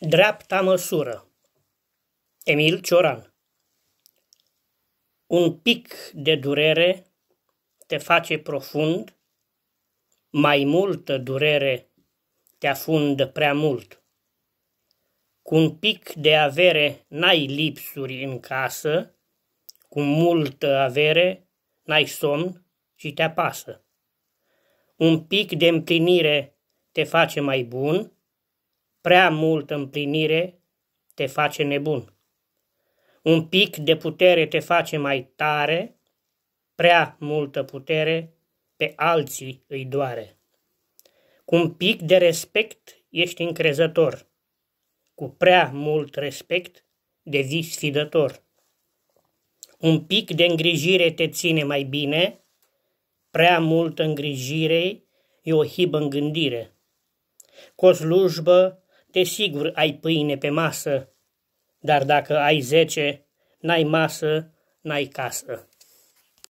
Dreapta măsură Emil Cioran Un pic de durere te face profund, mai multă durere te afundă prea mult. Cu un pic de avere n-ai lipsuri în casă, cu multă avere n-ai somn și te apasă. Un pic de împlinire te face mai bun, prea multă împlinire te face nebun. Un pic de putere te face mai tare, prea multă putere pe alții îi doare. Cu un pic de respect ești încrezător, cu prea mult respect devii sfidător. Un pic de îngrijire te ține mai bine, prea multă îngrijire e o hibă în gândire. Cu o slujbă te sigur ai pâine pe masă, dar dacă ai zece, n-ai masă, n-ai casă.